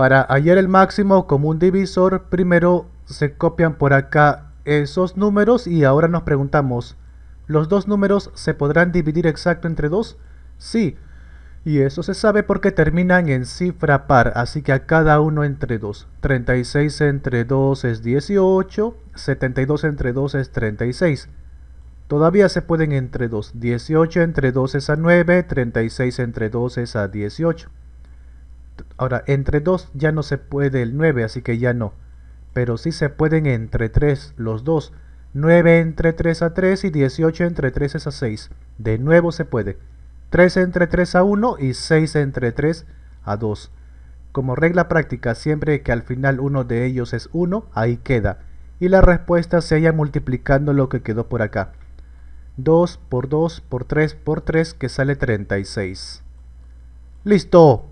Para hallar el máximo común divisor, primero se copian por acá esos números y ahora nos preguntamos, ¿los dos números se podrán dividir exacto entre dos? Sí, y eso se sabe porque terminan en cifra par, así que a cada uno entre 2. 36 entre 2 es 18, 72 entre 2 es 36. Todavía se pueden entre 2. 18 entre 2 es a 9, 36 entre 2 es a 18. Ahora, entre 2 ya no se puede el 9, así que ya no. Pero sí se pueden entre 3 los dos. 9 entre 3 a 3 y 18 entre 3 es a 6. De nuevo se puede. 3 entre 3 a 1 y 6 entre 3 a 2. Como regla práctica, siempre que al final uno de ellos es 1, ahí queda. Y la respuesta se halla multiplicando lo que quedó por acá. 2 por 2 por 3 por 3 que sale 36. ¡Listo!